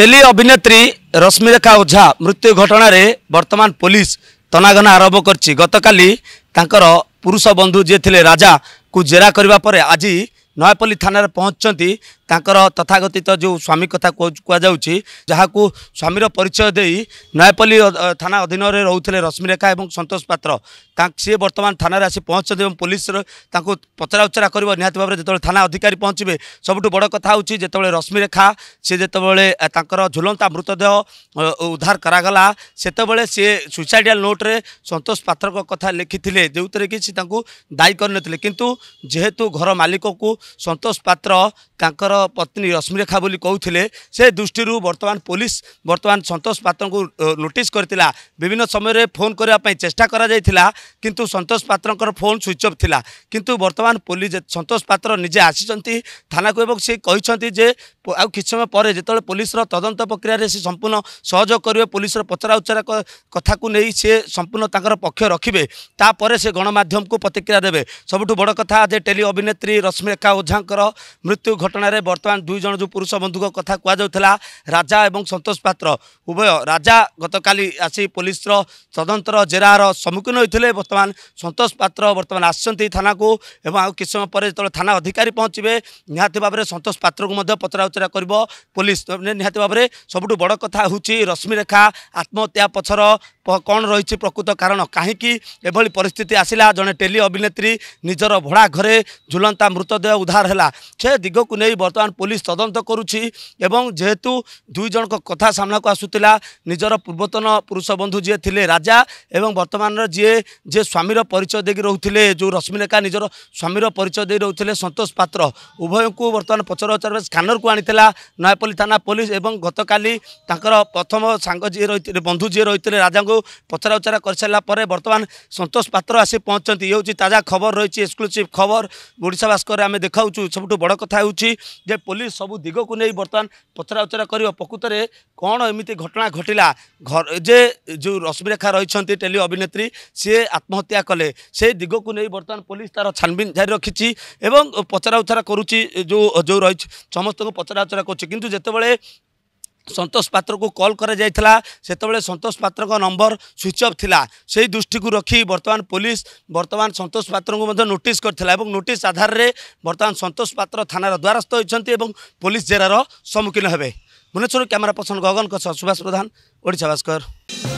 ଟେଲି ଅଭିନେତ୍ରୀ ରଶ୍ମିରେଖା ଓଝା ମୃତ୍ୟୁ ଘଟଣାରେ ବର୍ତ୍ତମାନ ପୋଲିସ ତନାଘନା ଆରମ୍ଭ କରିଛି ଗତକାଲି ତାଙ୍କର ପୁରୁଷ ବନ୍ଧୁ ଯିଏ ଥିଲେ ରାଜାକୁ ଜେରା କରିବା ପରେ ଆଜି ନୟାପଲ୍ଲୀ ଥାନାରେ ପହଞ୍ଚନ୍ତି ତାଙ୍କର ତଥାକଥିତ ଯେଉଁ ସ୍ୱାମୀ କଥା କୁହାଯାଉଛି ଯାହାକୁ ସ୍ୱାମୀର ପରିଚୟ ଦେଇ ନୟାପଲ୍ଲୀ ଥାନା ଅଧୀନରେ ରହୁଥିଲେ ରଶ୍ମିରେଖା ଏବଂ ସନ୍ତୋଷ ପାତ୍ର ତା ସିଏ ବର୍ତ୍ତମାନ ଥାନାରେ ଆସି ପହଞ୍ଚନ୍ତି ଏବଂ ପୋଲିସ ତାଙ୍କୁ ପଚରା କରିବ ନିହାତି ଭାବରେ ଯେତେବେଳେ ଥାନା ଅଧିକାରୀ ପହଞ୍ଚିବେ ସବୁଠୁ ବଡ଼ କଥା ହେଉଛି ଯେତେବେଳେ ରଶ୍ମିରେଖା ସିଏ ଯେତେବେଳେ ତାଙ୍କର ଝୁଲନ୍ତା ମୃତଦେହ ଉଦ୍ଧାର କରାଗଲା ସେତେବେଳେ ସିଏ ସୁଇସାଇଡ଼ିଆଲ ନୋଟ୍ରେ ସନ୍ତୋଷ ପାତ୍ରଙ୍କ କଥା ଲେଖିଥିଲେ ଯେଉଁଥିରେ କି ସେ ତାଙ୍କୁ ଦାୟୀ କରିନଥିଲେ କିନ୍ତୁ ଯେହେତୁ ଘର ମାଲିକକୁ ସନ୍ତୋଷ ପାତ୍ର ତାଙ୍କର पत्नी रश्मिरे दृष्टि बर्तमान पोलिस बर्तमान सन्तोष पत्र नोट गरिन्न समय फोन चेष्टाइला किंतु सन्तोष पत्रको फोन अफ अफ् किन बर्तन पुलिस सन्तोष पात्र निजे आसिन्छ थानाको ए ଆଉ କିଛି ସମୟ ପରେ ଯେତେବେଳେ ପୋଲିସର ତଦନ୍ତ ପ୍ରକ୍ରିୟାରେ ସେ ସମ୍ପୂର୍ଣ୍ଣ ସହଯୋଗ କରିବେ ପୋଲିସର ପଚରା ଉଚରା କଥାକୁ ନେଇ ସେ ସମ୍ପୂର୍ଣ୍ଣ ତାଙ୍କର ପକ୍ଷ ରଖିବେ ତାପରେ ସେ ଗଣମାଧ୍ୟମକୁ ପ୍ରତିକ୍ରିୟା ଦେବେ ସବୁଠୁ ବଡ଼ କଥା ଯେ ଟେଲି ଅଭିନେତ୍ରୀ ରଶ୍ମିରେଖା ଓଝାଙ୍କର ମୃତ୍ୟୁ ଘଟଣାରେ ବର୍ତ୍ତମାନ ଦୁଇ ଜଣ ଯେଉଁ ପୁରୁଷ ବନ୍ଧୁଙ୍କ କଥା କୁହାଯାଉଥିଲା ରାଜା ଏବଂ ସନ୍ତୋଷ ପାତ୍ର ଉଭୟ ରାଜା ଗତକାଲି ଆସି ପୋଲିସର ତଦନ୍ତର ଜେରାର ସମ୍ମୁଖୀନ ହୋଇଥିଲେ ବର୍ତ୍ତମାନ ସନ୍ତୋଷ ପାତ୍ର ବର୍ତ୍ତମାନ ଆସିଛନ୍ତି ଥାନାକୁ ଏବଂ ଆଉ କିଛି ସମୟ ପରେ ଯେତେବେଳେ ଥାନା ଅଧିକାରୀ ପହଞ୍ଚିବେ ନିହାତି ଭାବରେ ସନ୍ତୋଷ ପାତ୍ରକୁ ମଧ୍ୟ ପଚରା ପଚରା କରିବ ପୋଲିସ ନିହାତି ଭାବରେ ସବୁଠୁ ବଡ଼ କଥା ହେଉଛି ରଶ୍ମିରେଖା ଆତ୍ମହତ୍ୟା ପଛର କ'ଣ ରହିଛି ପ୍ରକୃତ କାରଣ କାହିଁକି ଏଭଳି ପରିସ୍ଥିତି ଆସିଲା ଜଣେ ଟେଲି ଅଭିନେତ୍ରୀ ନିଜର ଭଡ଼ା ଘରେ ଝୁଲନ୍ତା ମୃତଦେହ ଉଦ୍ଧାର ହେଲା ସେ ଦିଗକୁ ନେଇ ବର୍ତ୍ତମାନ ପୋଲିସ ତଦନ୍ତ କରୁଛି ଏବଂ ଯେହେତୁ ଦୁଇ ଜଣଙ୍କ କଥା ସାମ୍ନାକୁ ଆସୁଥିଲା ନିଜର ପୂର୍ବତନ ପୁରୁଷ ବନ୍ଧୁ ଯିଏ ଥିଲେ ରାଜା ଏବଂ ବର୍ତ୍ତମାନର ଯିଏ ଯିଏ ସ୍ୱାମୀର ପରିଚୟ ଦେଇକି ରହୁଥିଲେ ଯେଉଁ ରଶ୍ମିରେଖା ନିଜର ସ୍ୱାମୀର ପରିଚୟ ଦେଇ ରହୁଥିଲେ ସନ୍ତୋଷ ପାତ୍ର ଉଭୟଙ୍କୁ ବର୍ତ୍ତମାନ ପଚରା ଉଚରା ସ୍କାନରକୁ ଆଣିଥିଲେ ହୋଇଥିଲା ନୟାପଲ୍ଲୀ ଥାନା ପୋଲିସ ଏବଂ ଗତକାଲି ତାଙ୍କର ପ୍ରଥମ ସାଙ୍ଗ ଯିଏ ରହିଥିଲେ ବନ୍ଧୁ ଯିଏ ରହିଥିଲେ ରାଜାଙ୍କୁ ପଚରାଉଚରା କରିସାରିଲା ପରେ ବର୍ତ୍ତମାନ ସନ୍ତୋଷ ପାତ୍ର ଆସି ପହଞ୍ଚନ୍ତି ଏ ହେଉଛି ତାଜା ଖବର ରହିଛି ଏକ୍ସକ୍ଲୁସିଭ୍ ଖବର ଓଡ଼ିଶା ଭାସ୍କରରେ ଆମେ ଦେଖାଉଛୁ ସବୁଠୁ ବଡ଼ କଥା ହେଉଛି ଯେ ପୋଲିସ ସବୁ ଦିଗକୁ ନେଇ ବର୍ତ୍ତମାନ ପଚରାଉଚରା କରିବ ପ୍ରକୃତରେ କ'ଣ ଏମିତି ଘଟଣା ଘଟିଲା ଯେ ଯେଉଁ ରଶ୍ମିରେଖା ରହିଛନ୍ତି ଟେଲି ଅଭିନେତ୍ରୀ ସିଏ ଆତ୍ମହତ୍ୟା କଲେ ସେ ଦିଗକୁ ନେଇ ବର୍ତ୍ତମାନ ପୋଲିସ ତାର ଛାନବିନ ଜାରି ରଖିଛି ଏବଂ ପଚରାଉଚରା କରୁଛି ଯେଉଁ ଯେଉଁ ରହିଛି ସମସ୍ତଙ୍କୁ ପଚରା ପଚରାଉଚରା କରୁଛି କିନ୍ତୁ ଯେତେବେଳେ ସନ୍ତୋଷ ପାତ୍ରକୁ କଲ୍ କରାଯାଇଥିଲା ସେତେବେଳେ ସନ୍ତୋଷ ପାତ୍ରଙ୍କ ନମ୍ବର ସୁଇଚ୍ ଅଫ୍ ଥିଲା ସେହି ଦୃଷ୍ଟିକୁ ରଖି ବର୍ତ୍ତମାନ ପୋଲିସ ବର୍ତ୍ତମାନ ସନ୍ତୋଷ ପାତ୍ରଙ୍କୁ ମଧ୍ୟ ନୋଟିସ୍ କରିଥିଲା ଏବଂ ନୋଟିସ୍ ଆଧାରରେ ବର୍ତ୍ତମାନ ସନ୍ତୋଷ ପାତ୍ର ଥାନାର ଦ୍ୱାରସ୍ଥ ହୋଇଛନ୍ତି ଏବଂ ପୋଲିସ ଜେରାର ସମ୍ମୁଖୀନ ହେବେ ଭୁବନେଶ୍ୱର କ୍ୟାମେରା ପର୍ସନ ଗଗନଙ୍କ ସହ ସୁଭାଷ ପ୍ରଧାନ ଓଡ଼ିଶା ଭାସ୍କର